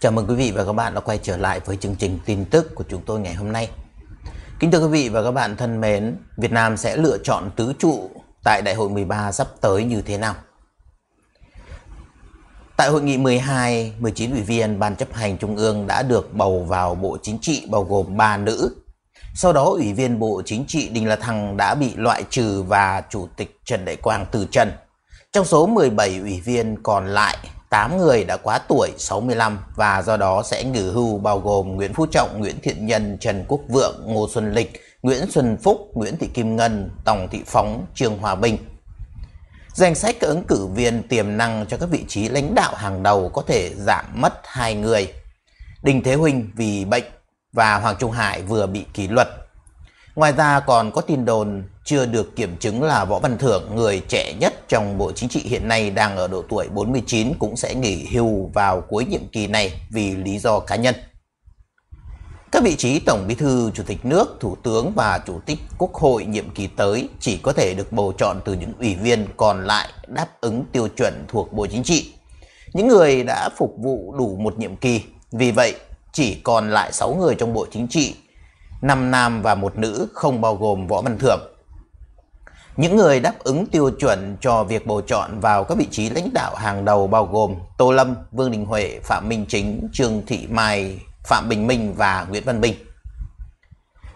Chào mừng quý vị và các bạn đã quay trở lại với chương trình tin tức của chúng tôi ngày hôm nay. Kính thưa quý vị và các bạn thân mến, Việt Nam sẽ lựa chọn tứ trụ tại Đại hội 13 sắp tới như thế nào? Tại hội nghị 12, 19 ủy viên Ban chấp hành Trung ương đã được bầu vào Bộ Chính trị bao gồm 3 nữ. Sau đó Ủy viên Bộ Chính trị Đinh La Thăng đã bị loại trừ và Chủ tịch Trần Đại Quang từ trần. Trong số 17 ủy viên còn lại 8 người đã quá tuổi 65 và do đó sẽ nghỉ hưu bao gồm Nguyễn Phú Trọng, Nguyễn Thiện Nhân, Trần Quốc Vượng, Ngô Xuân Lịch, Nguyễn Xuân Phúc, Nguyễn Thị Kim Ngân, Tòng Thị Phóng, Trương Hòa Bình. Danh sách các ứng cử viên tiềm năng cho các vị trí lãnh đạo hàng đầu có thể giảm mất hai người. Đinh Thế Huynh vì bệnh và Hoàng Trung Hải vừa bị kỷ luật. Ngoài ra còn có tin đồn chưa được kiểm chứng là Võ Văn Thưởng, người trẻ nhất trong Bộ Chính trị hiện nay đang ở độ tuổi 49 cũng sẽ nghỉ hưu vào cuối nhiệm kỳ này vì lý do cá nhân. Các vị trí Tổng Bí thư, Chủ tịch nước, Thủ tướng và Chủ tịch Quốc hội nhiệm kỳ tới chỉ có thể được bầu chọn từ những ủy viên còn lại đáp ứng tiêu chuẩn thuộc Bộ Chính trị. Những người đã phục vụ đủ một nhiệm kỳ, vì vậy chỉ còn lại 6 người trong Bộ Chính trị, 5 nam và một nữ không bao gồm Võ Văn Thưởng những người đáp ứng tiêu chuẩn cho việc bầu chọn vào các vị trí lãnh đạo hàng đầu bao gồm Tô Lâm, Vương Đình Huệ, Phạm Minh Chính, Trương Thị Mai, Phạm Bình Minh và Nguyễn Văn Bình.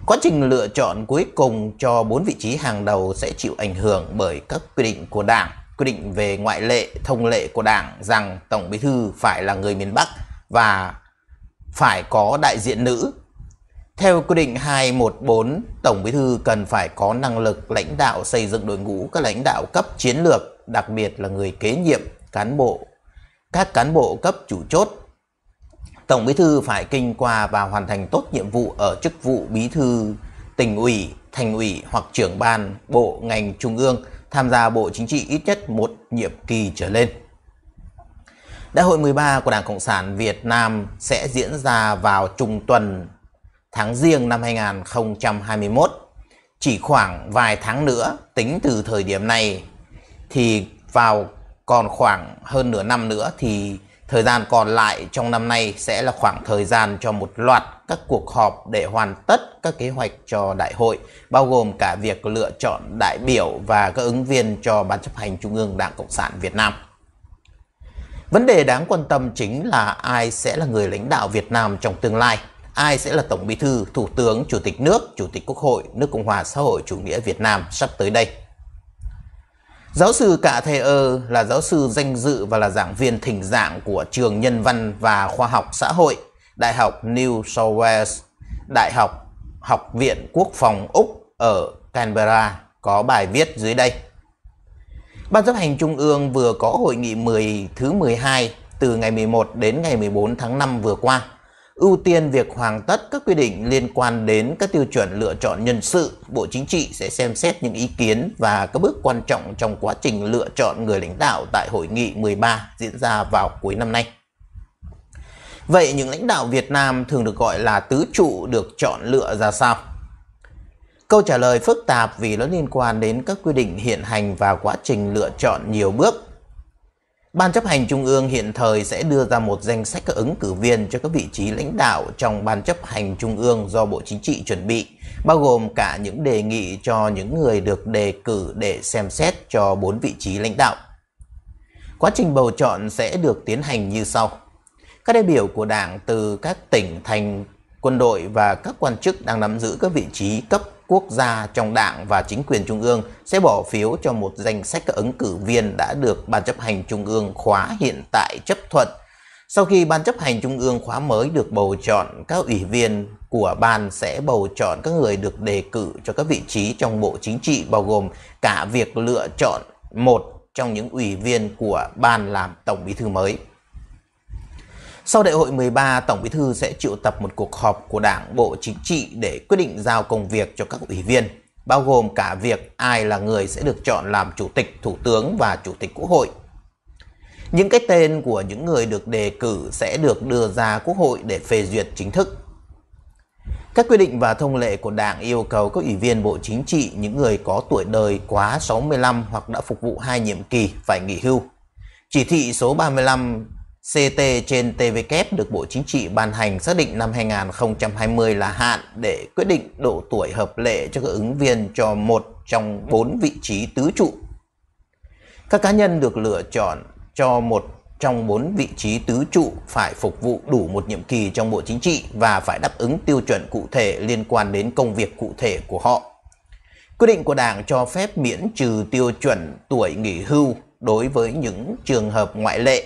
Quá trình lựa chọn cuối cùng cho bốn vị trí hàng đầu sẽ chịu ảnh hưởng bởi các quy định của Đảng, quy định về ngoại lệ, thông lệ của Đảng rằng Tổng Bí Thư phải là người miền Bắc và phải có đại diện nữ theo quy định 214, Tổng Bí thư cần phải có năng lực lãnh đạo xây dựng đội ngũ các lãnh đạo cấp chiến lược, đặc biệt là người kế nhiệm, cán bộ, các cán bộ cấp chủ chốt. Tổng Bí thư phải kinh qua và hoàn thành tốt nhiệm vụ ở chức vụ Bí thư tỉnh ủy, thành ủy hoặc trưởng ban bộ ngành trung ương tham gia Bộ Chính trị ít nhất một nhiệm kỳ trở lên. Đại hội 13 của Đảng Cộng sản Việt Nam sẽ diễn ra vào trung tuần tháng riêng năm 2021. Chỉ khoảng vài tháng nữa tính từ thời điểm này thì vào còn khoảng hơn nửa năm nữa thì thời gian còn lại trong năm nay sẽ là khoảng thời gian cho một loạt các cuộc họp để hoàn tất các kế hoạch cho đại hội, bao gồm cả việc lựa chọn đại biểu và các ứng viên cho Ban chấp hành Trung ương Đảng Cộng sản Việt Nam. Vấn đề đáng quan tâm chính là ai sẽ là người lãnh đạo Việt Nam trong tương lai ai sẽ là Tổng Bí thư, Thủ tướng, Chủ tịch nước, Chủ tịch Quốc hội nước Cộng hòa xã hội chủ nghĩa Việt Nam sắp tới đây. Giáo sư Cả Thề Ơ là giáo sư danh dự và là giảng viên thỉnh giảng của Trường Nhân văn và Khoa học Xã hội, Đại học New South Wales, Đại học Học viện Quốc phòng Úc ở Canberra có bài viết dưới đây. Ban chấp hành Trung ương vừa có hội nghị 10 thứ 12 từ ngày 11 đến ngày 14 tháng 5 vừa qua ưu tiên việc hoàn tất các quy định liên quan đến các tiêu chuẩn lựa chọn nhân sự, Bộ Chính trị sẽ xem xét những ý kiến và các bước quan trọng trong quá trình lựa chọn người lãnh đạo tại hội nghị 13 diễn ra vào cuối năm nay. Vậy những lãnh đạo Việt Nam thường được gọi là tứ trụ được chọn lựa ra sao? Câu trả lời phức tạp vì nó liên quan đến các quy định hiện hành và quá trình lựa chọn nhiều bước Ban chấp hành Trung ương hiện thời sẽ đưa ra một danh sách các ứng cử viên cho các vị trí lãnh đạo trong Ban chấp hành Trung ương do Bộ Chính trị chuẩn bị, bao gồm cả những đề nghị cho những người được đề cử để xem xét cho 4 vị trí lãnh đạo. Quá trình bầu chọn sẽ được tiến hành như sau. Các đại biểu của Đảng từ các tỉnh, thành, quân đội và các quan chức đang nắm giữ các vị trí cấp quốc gia trong đảng và chính quyền trung ương sẽ bỏ phiếu cho một danh sách các ứng cử viên đã được Ban chấp hành trung ương khóa hiện tại chấp thuận. Sau khi Ban chấp hành trung ương khóa mới được bầu chọn, các ủy viên của ban sẽ bầu chọn các người được đề cử cho các vị trí trong Bộ Chính trị bao gồm cả việc lựa chọn một trong những ủy viên của ban làm tổng bí thư mới. Sau đại hội 13, Tổng Bí thư sẽ triệu tập một cuộc họp của Đảng Bộ Chính trị để quyết định giao công việc cho các ủy viên, bao gồm cả việc ai là người sẽ được chọn làm Chủ tịch, Thủ tướng và Chủ tịch Quốc hội. Những cái tên của những người được đề cử sẽ được đưa ra Quốc hội để phê duyệt chính thức. Các quy định và thông lệ của Đảng yêu cầu các ủy viên Bộ Chính trị, những người có tuổi đời quá 65 hoặc đã phục vụ hai nhiệm kỳ phải nghỉ hưu. Chỉ thị số 35 CT trên TVK được Bộ Chính trị ban hành xác định năm 2020 là hạn để quyết định độ tuổi hợp lệ cho các ứng viên cho một trong bốn vị trí tứ trụ. Các cá nhân được lựa chọn cho một trong bốn vị trí tứ trụ phải phục vụ đủ một nhiệm kỳ trong Bộ Chính trị và phải đáp ứng tiêu chuẩn cụ thể liên quan đến công việc cụ thể của họ. Quyết định của Đảng cho phép miễn trừ tiêu chuẩn tuổi nghỉ hưu đối với những trường hợp ngoại lệ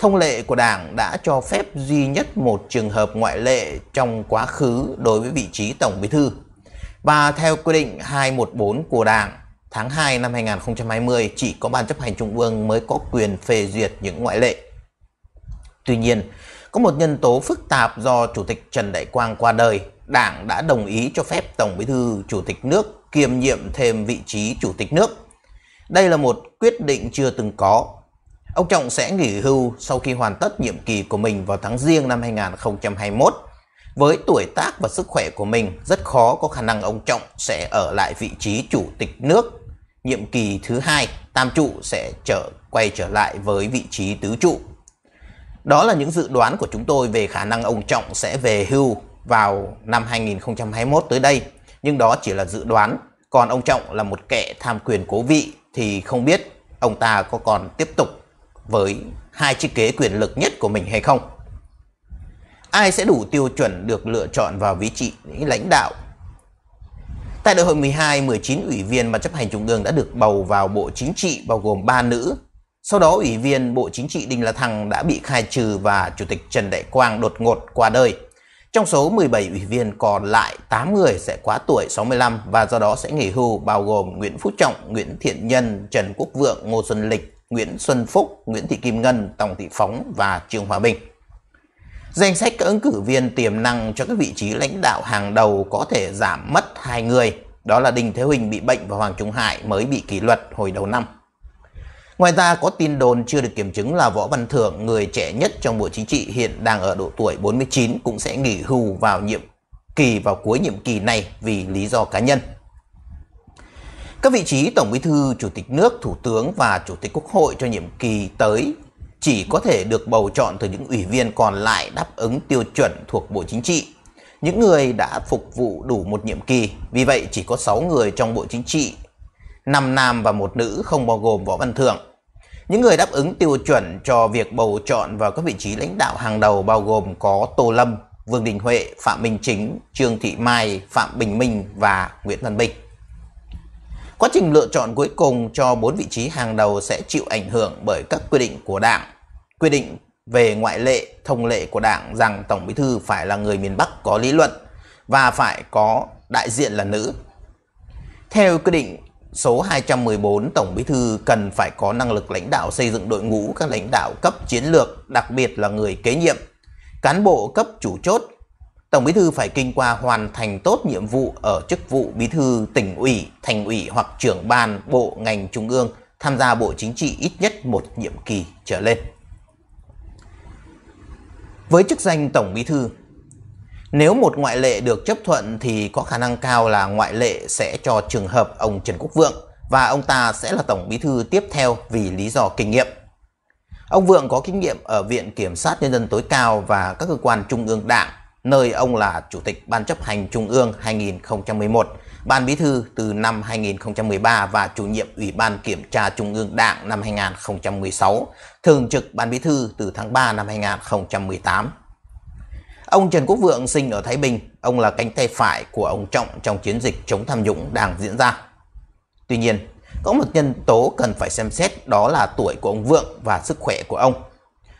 Thông lệ của Đảng đã cho phép duy nhất một trường hợp ngoại lệ trong quá khứ đối với vị trí Tổng Bí thư. Và theo quy định 214 của Đảng, tháng 2 năm 2020 chỉ có Ban chấp hành Trung ương mới có quyền phê duyệt những ngoại lệ. Tuy nhiên, có một nhân tố phức tạp do Chủ tịch Trần Đại Quang qua đời, Đảng đã đồng ý cho phép Tổng Bí thư Chủ tịch nước kiêm nhiệm thêm vị trí Chủ tịch nước. Đây là một quyết định chưa từng có Ông Trọng sẽ nghỉ hưu sau khi hoàn tất nhiệm kỳ của mình vào tháng riêng năm 2021. Với tuổi tác và sức khỏe của mình, rất khó có khả năng ông Trọng sẽ ở lại vị trí chủ tịch nước. Nhiệm kỳ thứ hai, Tam Trụ sẽ trở quay trở lại với vị trí tứ trụ. Đó là những dự đoán của chúng tôi về khả năng ông Trọng sẽ về hưu vào năm 2021 tới đây. Nhưng đó chỉ là dự đoán, còn ông Trọng là một kẻ tham quyền cố vị thì không biết ông ta có còn tiếp tục với hai chiếc kế quyền lực nhất của mình hay không? Ai sẽ đủ tiêu chuẩn được lựa chọn vào vị trí lãnh đạo? Tại đại hội 12, 19 ủy viên mà chấp hành trung ương đã được bầu vào Bộ Chính trị bao gồm 3 nữ. Sau đó ủy viên Bộ Chính trị Đinh La Thăng đã bị khai trừ và Chủ tịch Trần Đại Quang đột ngột qua đời. Trong số 17 ủy viên còn lại 8 người sẽ quá tuổi 65 và do đó sẽ nghỉ hưu bao gồm Nguyễn Phú Trọng, Nguyễn Thiện Nhân, Trần Quốc Vượng, Ngô Xuân Lịch, Nguyễn Xuân Phúc, Nguyễn Thị Kim Ngân, Tòng Thị Phóng và Trương Hòa Bình. Danh sách các ứng cử viên tiềm năng cho các vị trí lãnh đạo hàng đầu có thể giảm mất hai người, đó là Đinh Thế Huỳnh bị bệnh và Hoàng Trung Hải mới bị kỷ luật hồi đầu năm. Ngoài ra có tin đồn chưa được kiểm chứng là Võ Văn Thưởng, người trẻ nhất trong Bộ Chính trị hiện đang ở độ tuổi 49 cũng sẽ nghỉ hưu vào nhiệm kỳ vào cuối nhiệm kỳ này vì lý do cá nhân. Các vị trí Tổng Bí thư, Chủ tịch nước, Thủ tướng và Chủ tịch Quốc hội cho nhiệm kỳ tới chỉ có thể được bầu chọn từ những ủy viên còn lại đáp ứng tiêu chuẩn thuộc Bộ Chính trị. Những người đã phục vụ đủ một nhiệm kỳ, vì vậy chỉ có 6 người trong Bộ Chính trị, 5 nam và một nữ không bao gồm Võ Văn Thưởng. Những người đáp ứng tiêu chuẩn cho việc bầu chọn vào các vị trí lãnh đạo hàng đầu bao gồm có Tô Lâm, Vương Đình Huệ, Phạm Minh Chính, Trương Thị Mai, Phạm Bình Minh và Nguyễn Văn Bình. Quá trình lựa chọn cuối cùng cho bốn vị trí hàng đầu sẽ chịu ảnh hưởng bởi các quy định của Đảng, quy định về ngoại lệ, thông lệ của Đảng rằng Tổng Bí thư phải là người miền Bắc có lý luận và phải có đại diện là nữ. Theo quy định số 214, Tổng Bí thư cần phải có năng lực lãnh đạo xây dựng đội ngũ các lãnh đạo cấp chiến lược, đặc biệt là người kế nhiệm, cán bộ cấp chủ chốt Tổng Bí thư phải kinh qua hoàn thành tốt nhiệm vụ ở chức vụ Bí thư tỉnh ủy, thành ủy hoặc trưởng ban bộ ngành trung ương, tham gia Bộ Chính trị ít nhất một nhiệm kỳ trở lên. Với chức danh Tổng Bí thư, nếu một ngoại lệ được chấp thuận thì có khả năng cao là ngoại lệ sẽ cho trường hợp ông Trần Quốc Vượng và ông ta sẽ là Tổng Bí thư tiếp theo vì lý do kinh nghiệm. Ông Vượng có kinh nghiệm ở Viện Kiểm sát Nhân dân tối cao và các cơ quan trung ương đảng nơi ông là Chủ tịch Ban chấp hành Trung ương 2011, Ban Bí thư từ năm 2013 và chủ nhiệm Ủy ban Kiểm tra Trung ương Đảng năm 2016, thường trực Ban Bí thư từ tháng 3 năm 2018. Ông Trần Quốc Vượng sinh ở Thái Bình, ông là cánh tay phải của ông Trọng trong chiến dịch chống tham nhũng đang diễn ra. Tuy nhiên, có một nhân tố cần phải xem xét đó là tuổi của ông Vượng và sức khỏe của ông.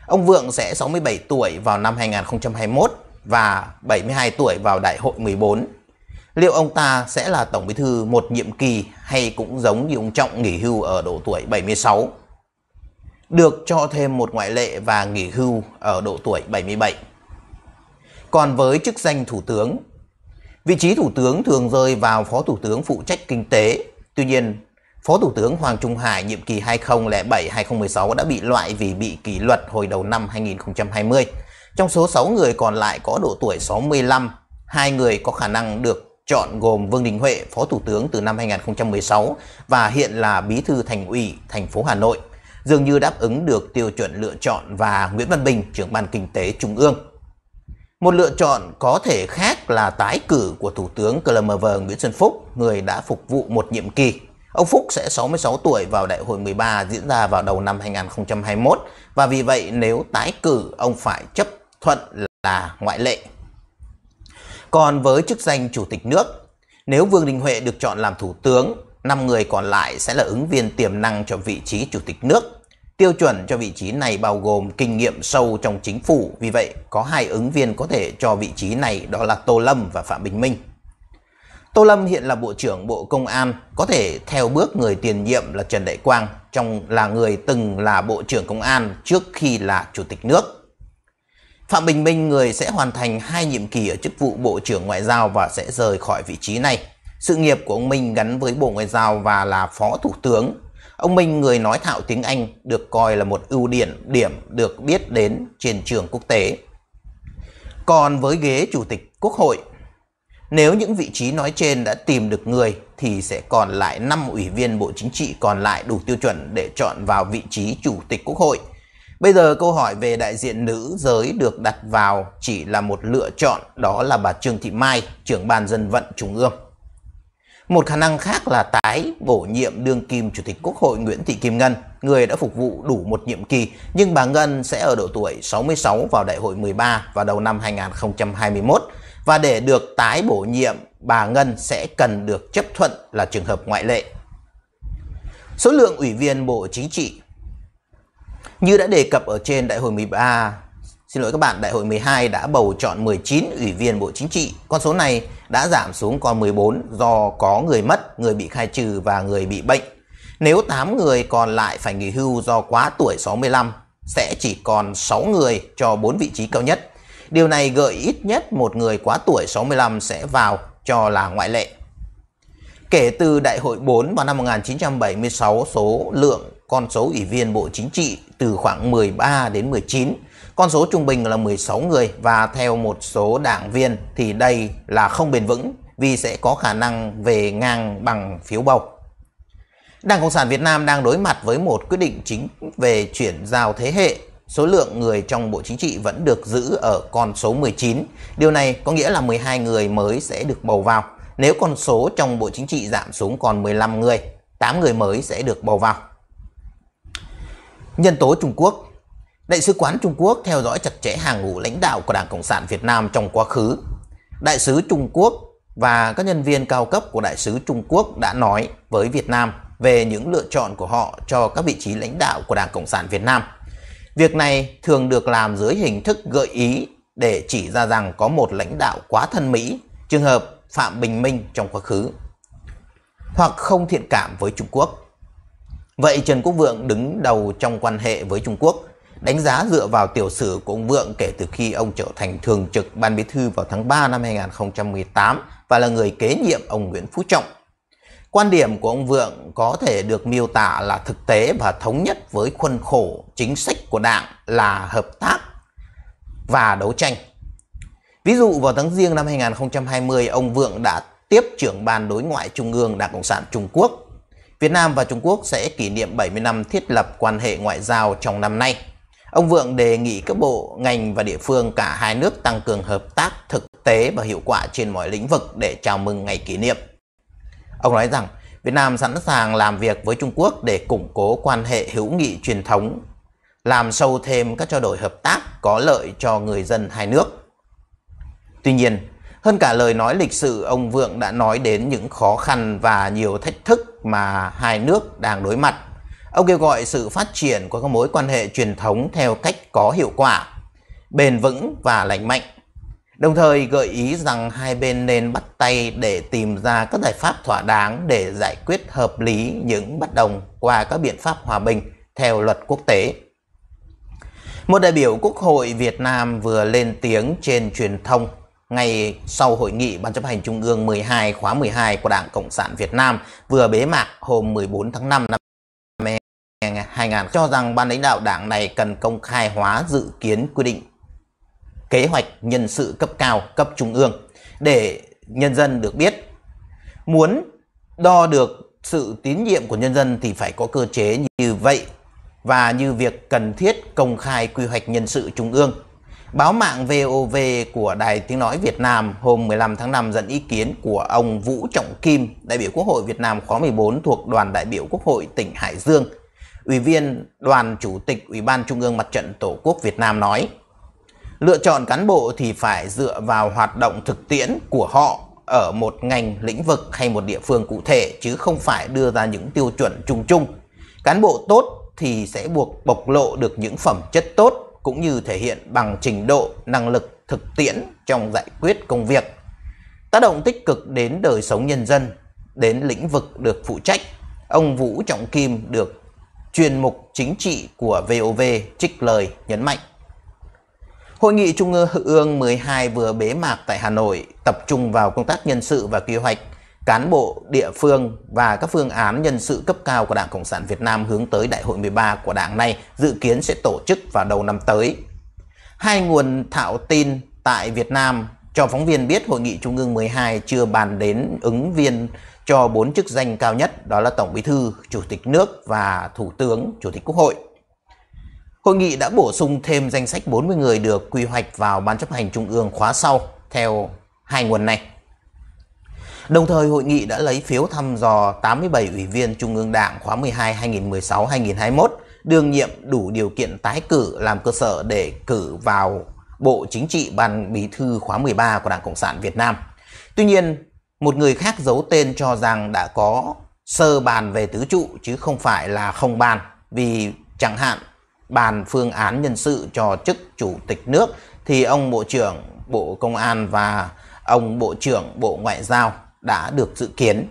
Ông Vượng sẽ 67 tuổi vào năm 2021 và 72 tuổi vào đại hội 14. Liệu ông ta sẽ là tổng bí thư một nhiệm kỳ hay cũng giống như ông Trọng nghỉ hưu ở độ tuổi 76? Được cho thêm một ngoại lệ và nghỉ hưu ở độ tuổi 77. Còn với chức danh thủ tướng, vị trí thủ tướng thường rơi vào phó thủ tướng phụ trách kinh tế. Tuy nhiên, Phó Thủ tướng Hoàng Trung Hải nhiệm kỳ 2007-2016 đã bị loại vì bị kỷ luật hồi đầu năm 2020. Trong số 6 người còn lại có độ tuổi 65, hai người có khả năng được chọn gồm Vương Đình Huệ, Phó Thủ tướng từ năm 2016 và hiện là Bí thư Thành ủy thành phố Hà Nội, dường như đáp ứng được tiêu chuẩn lựa chọn và Nguyễn Văn Bình, trưởng ban kinh tế Trung ương. Một lựa chọn có thể khác là tái cử của Thủ tướng Clermver Nguyễn Xuân Phúc, người đã phục vụ một nhiệm kỳ. Ông Phúc sẽ 66 tuổi vào đại hội 13 diễn ra vào đầu năm 2021 và vì vậy nếu tái cử ông phải chấp Thuận là ngoại lệ. Còn với chức danh Chủ tịch nước, nếu Vương Đình Huệ được chọn làm Thủ tướng, 5 người còn lại sẽ là ứng viên tiềm năng cho vị trí Chủ tịch nước. Tiêu chuẩn cho vị trí này bao gồm kinh nghiệm sâu trong chính phủ, vì vậy có hai ứng viên có thể cho vị trí này đó là Tô Lâm và Phạm Bình Minh. Tô Lâm hiện là Bộ trưởng Bộ Công an, có thể theo bước người tiền nhiệm là Trần Đại Quang, trong là người từng là Bộ trưởng Công an trước khi là Chủ tịch nước. Phạm Bình Minh người sẽ hoàn thành hai nhiệm kỳ ở chức vụ Bộ trưởng Ngoại giao và sẽ rời khỏi vị trí này. Sự nghiệp của ông Minh gắn với Bộ Ngoại giao và là Phó Thủ tướng. Ông Minh người nói thạo tiếng Anh được coi là một ưu điểm điểm được biết đến trên trường quốc tế. Còn với ghế Chủ tịch Quốc hội, nếu những vị trí nói trên đã tìm được người thì sẽ còn lại 5 ủy viên Bộ Chính trị còn lại đủ tiêu chuẩn để chọn vào vị trí Chủ tịch Quốc hội – Bây giờ câu hỏi về đại diện nữ giới được đặt vào chỉ là một lựa chọn đó là bà Trương Thị Mai, trưởng ban dân vận Trung ương. Một khả năng khác là tái bổ nhiệm đương kim Chủ tịch Quốc hội Nguyễn Thị Kim Ngân, người đã phục vụ đủ một nhiệm kỳ, nhưng bà Ngân sẽ ở độ tuổi 66 vào đại hội 13 vào đầu năm 2021 và để được tái bổ nhiệm, bà Ngân sẽ cần được chấp thuận là trường hợp ngoại lệ. Số lượng ủy viên Bộ Chính trị như đã đề cập ở trên, Đại hội 13, xin lỗi các bạn, Đại hội 12 đã bầu chọn 19 ủy viên Bộ Chính trị. Con số này đã giảm xuống còn 14 do có người mất, người bị khai trừ và người bị bệnh. Nếu 8 người còn lại phải nghỉ hưu do quá tuổi 65, sẽ chỉ còn 6 người cho 4 vị trí cao nhất. Điều này gợi ít nhất một người quá tuổi 65 sẽ vào cho là ngoại lệ. Kể từ Đại hội 4 vào năm 1976, số lượng con số ủy viên Bộ Chính trị từ khoảng 13 đến 19. Con số trung bình là 16 người và theo một số đảng viên thì đây là không bền vững vì sẽ có khả năng về ngang bằng phiếu bầu. Đảng Cộng sản Việt Nam đang đối mặt với một quyết định chính về chuyển giao thế hệ. Số lượng người trong Bộ Chính trị vẫn được giữ ở con số 19. Điều này có nghĩa là 12 người mới sẽ được bầu vào. Nếu con số trong Bộ Chính trị giảm xuống còn 15 người, 8 người mới sẽ được bầu vào. Nhân tố Trung Quốc Đại sứ quán Trung Quốc theo dõi chặt chẽ hàng ngũ lãnh đạo của Đảng Cộng sản Việt Nam trong quá khứ. Đại sứ Trung Quốc và các nhân viên cao cấp của Đại sứ Trung Quốc đã nói với Việt Nam về những lựa chọn của họ cho các vị trí lãnh đạo của Đảng Cộng sản Việt Nam. Việc này thường được làm dưới hình thức gợi ý để chỉ ra rằng có một lãnh đạo quá thân Mỹ, trường hợp Phạm Bình Minh trong quá khứ, hoặc không thiện cảm với Trung Quốc. Vậy Trần Quốc Vượng đứng đầu trong quan hệ với Trung Quốc. Đánh giá dựa vào tiểu sử của ông Vượng kể từ khi ông trở thành thường trực ban bí thư vào tháng 3 năm 2018 và là người kế nhiệm ông Nguyễn Phú Trọng. Quan điểm của ông Vượng có thể được miêu tả là thực tế và thống nhất với khuôn khổ chính sách của Đảng là hợp tác và đấu tranh. Ví dụ vào tháng riêng năm 2020, ông Vượng đã tiếp trưởng ban đối ngoại trung ương Đảng Cộng sản Trung Quốc Việt Nam và Trung Quốc sẽ kỷ niệm 70 năm thiết lập quan hệ ngoại giao trong năm nay. Ông Vượng đề nghị các bộ, ngành và địa phương cả hai nước tăng cường hợp tác thực tế và hiệu quả trên mọi lĩnh vực để chào mừng ngày kỷ niệm. Ông nói rằng Việt Nam sẵn sàng làm việc với Trung Quốc để củng cố quan hệ hữu nghị truyền thống, làm sâu thêm các trao đổi hợp tác có lợi cho người dân hai nước. Tuy nhiên, hơn cả lời nói lịch sử, ông Vượng đã nói đến những khó khăn và nhiều thách thức mà hai nước đang đối mặt. Ông kêu gọi sự phát triển của các mối quan hệ truyền thống theo cách có hiệu quả, bền vững và lành mạnh, đồng thời gợi ý rằng hai bên nên bắt tay để tìm ra các giải pháp thỏa đáng để giải quyết hợp lý những bất đồng qua các biện pháp hòa bình theo luật quốc tế. Một đại biểu Quốc hội Việt Nam vừa lên tiếng trên truyền thông Ngày sau hội nghị Ban chấp hành Trung ương 12 khóa 12 của Đảng Cộng sản Việt Nam vừa bế mạc hôm 14 tháng 5 năm 2000 cho rằng ban lãnh đạo đảng này cần công khai hóa dự kiến quy định kế hoạch nhân sự cấp cao cấp trung ương để nhân dân được biết. Muốn đo được sự tín nhiệm của nhân dân thì phải có cơ chế như vậy và như việc cần thiết công khai quy hoạch nhân sự trung ương Báo mạng VOV của Đài Tiếng Nói Việt Nam hôm 15 tháng 5 dẫn ý kiến của ông Vũ Trọng Kim, đại biểu Quốc hội Việt Nam khóa 14 thuộc đoàn đại biểu Quốc hội tỉnh Hải Dương. Ủy viên đoàn Chủ tịch Ủy ban Trung ương Mặt trận Tổ quốc Việt Nam nói Lựa chọn cán bộ thì phải dựa vào hoạt động thực tiễn của họ ở một ngành, lĩnh vực hay một địa phương cụ thể chứ không phải đưa ra những tiêu chuẩn chung chung. Cán bộ tốt thì sẽ buộc bộc lộ được những phẩm chất tốt cũng như thể hiện bằng trình độ, năng lực, thực tiễn trong giải quyết công việc. Tác động tích cực đến đời sống nhân dân, đến lĩnh vực được phụ trách, ông Vũ Trọng Kim được truyền mục chính trị của VOV trích lời nhấn mạnh. Hội nghị Trung ương 12 vừa bế mạc tại Hà Nội, tập trung vào công tác nhân sự và kế hoạch cán bộ địa phương và các phương án nhân sự cấp cao của Đảng Cộng sản Việt Nam hướng tới Đại hội 13 của Đảng này dự kiến sẽ tổ chức vào đầu năm tới. Hai nguồn thạo tin tại Việt Nam cho phóng viên biết Hội nghị Trung ương 12 chưa bàn đến ứng viên cho bốn chức danh cao nhất đó là Tổng Bí thư, Chủ tịch nước và Thủ tướng, Chủ tịch Quốc hội. Hội nghị đã bổ sung thêm danh sách 40 người được quy hoạch vào Ban chấp hành Trung ương khóa sau theo hai nguồn này. Đồng thời, hội nghị đã lấy phiếu thăm dò 87 ủy viên Trung ương Đảng khóa 12 2016-2021 đương nhiệm đủ điều kiện tái cử làm cơ sở để cử vào Bộ Chính trị Ban Bí thư khóa 13 của Đảng Cộng sản Việt Nam. Tuy nhiên, một người khác giấu tên cho rằng đã có sơ bàn về tứ trụ chứ không phải là không bàn vì chẳng hạn bàn phương án nhân sự cho chức chủ tịch nước thì ông Bộ trưởng Bộ Công an và ông Bộ trưởng Bộ Ngoại giao đã được dự kiến.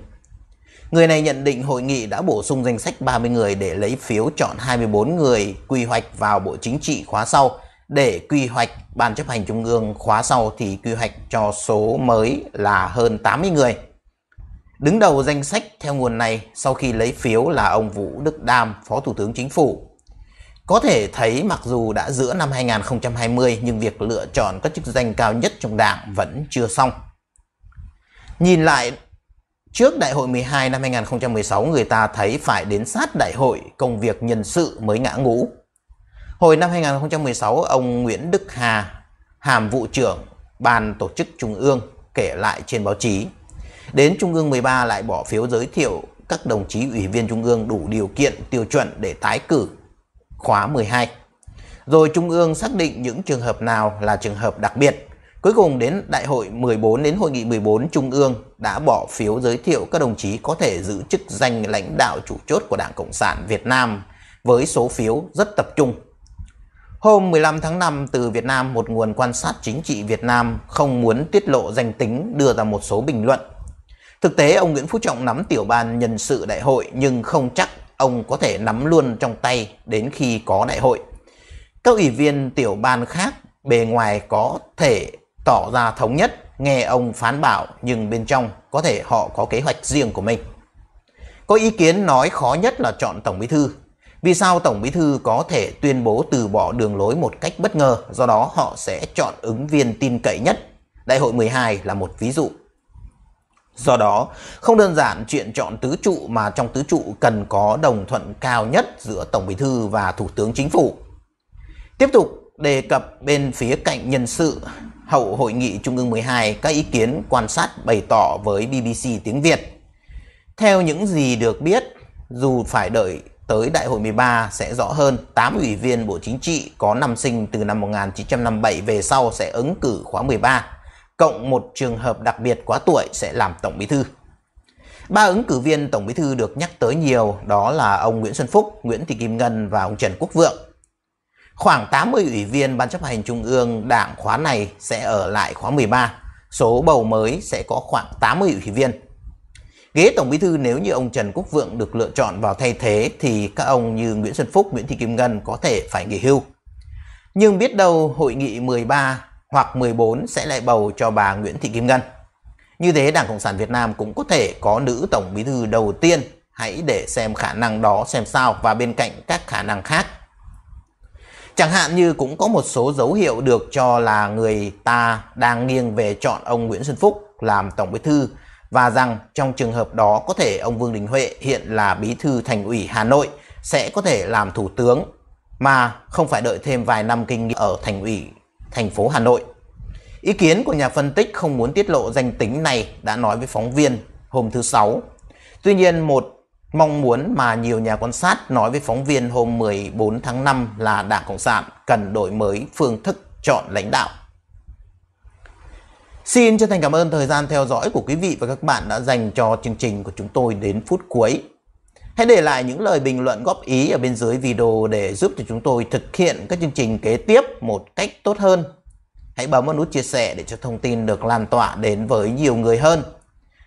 Người này nhận định hội nghị đã bổ sung danh sách 30 người để lấy phiếu chọn 24 người quy hoạch vào Bộ Chính trị khóa sau để quy hoạch Ban chấp hành Trung ương khóa sau thì quy hoạch cho số mới là hơn 80 người. Đứng đầu danh sách theo nguồn này sau khi lấy phiếu là ông Vũ Đức Đam, Phó Thủ tướng Chính phủ. Có thể thấy mặc dù đã giữa năm 2020 nhưng việc lựa chọn các chức danh cao nhất trong đảng vẫn chưa xong. Nhìn lại trước đại hội 12 năm 2016 người ta thấy phải đến sát đại hội công việc nhân sự mới ngã ngũ. Hồi năm 2016 ông Nguyễn Đức Hà, hàm vụ trưởng ban tổ chức trung ương kể lại trên báo chí. Đến trung ương 13 lại bỏ phiếu giới thiệu các đồng chí ủy viên trung ương đủ điều kiện tiêu chuẩn để tái cử khóa 12. Rồi trung ương xác định những trường hợp nào là trường hợp đặc biệt Cuối cùng đến đại hội 14 đến hội nghị 14 Trung ương đã bỏ phiếu giới thiệu các đồng chí có thể giữ chức danh lãnh đạo chủ chốt của Đảng Cộng sản Việt Nam với số phiếu rất tập trung. Hôm 15 tháng 5 từ Việt Nam, một nguồn quan sát chính trị Việt Nam không muốn tiết lộ danh tính đưa ra một số bình luận. Thực tế ông Nguyễn Phú Trọng nắm tiểu ban nhân sự đại hội nhưng không chắc ông có thể nắm luôn trong tay đến khi có đại hội. Các ủy viên tiểu ban khác bề ngoài có thể tỏ ra thống nhất nghe ông phán bảo nhưng bên trong có thể họ có kế hoạch riêng của mình. Có ý kiến nói khó nhất là chọn Tổng Bí Thư. Vì sao Tổng Bí Thư có thể tuyên bố từ bỏ đường lối một cách bất ngờ, do đó họ sẽ chọn ứng viên tin cậy nhất. Đại hội 12 là một ví dụ. Do đó, không đơn giản chuyện chọn tứ trụ mà trong tứ trụ cần có đồng thuận cao nhất giữa Tổng Bí Thư và Thủ tướng Chính phủ. Tiếp tục đề cập bên phía cạnh nhân sự hậu hội nghị Trung ương 12 các ý kiến quan sát bày tỏ với BBC tiếng Việt. Theo những gì được biết, dù phải đợi tới đại hội 13 sẽ rõ hơn, 8 ủy viên Bộ Chính trị có năm sinh từ năm 1957 về sau sẽ ứng cử khóa 13, cộng một trường hợp đặc biệt quá tuổi sẽ làm Tổng Bí thư. Ba ứng cử viên Tổng Bí thư được nhắc tới nhiều đó là ông Nguyễn Xuân Phúc, Nguyễn Thị Kim Ngân và ông Trần Quốc Vượng. Khoảng 80 ủy viên Ban chấp hành Trung ương đảng khóa này sẽ ở lại khóa 13. Số bầu mới sẽ có khoảng 80 ủy viên. Ghế Tổng Bí thư nếu như ông Trần Quốc Vượng được lựa chọn vào thay thế thì các ông như Nguyễn Xuân Phúc, Nguyễn Thị Kim Ngân có thể phải nghỉ hưu. Nhưng biết đâu hội nghị 13 hoặc 14 sẽ lại bầu cho bà Nguyễn Thị Kim Ngân. Như thế Đảng Cộng sản Việt Nam cũng có thể có nữ Tổng Bí thư đầu tiên. Hãy để xem khả năng đó xem sao và bên cạnh các khả năng khác Chẳng hạn như cũng có một số dấu hiệu được cho là người ta đang nghiêng về chọn ông Nguyễn Xuân Phúc làm Tổng Bí Thư và rằng trong trường hợp đó có thể ông Vương Đình Huệ hiện là Bí Thư Thành ủy Hà Nội sẽ có thể làm Thủ tướng mà không phải đợi thêm vài năm kinh nghiệm ở Thành ủy thành phố Hà Nội. Ý kiến của nhà phân tích không muốn tiết lộ danh tính này đã nói với phóng viên hôm thứ Sáu. Tuy nhiên, một Mong muốn mà nhiều nhà quan sát nói với phóng viên hôm 14 tháng 5 là Đảng Cộng sản cần đổi mới phương thức chọn lãnh đạo. Xin chân thành cảm ơn thời gian theo dõi của quý vị và các bạn đã dành cho chương trình của chúng tôi đến phút cuối. Hãy để lại những lời bình luận góp ý ở bên dưới video để giúp cho chúng tôi thực hiện các chương trình kế tiếp một cách tốt hơn. Hãy bấm vào nút chia sẻ để cho thông tin được lan tỏa đến với nhiều người hơn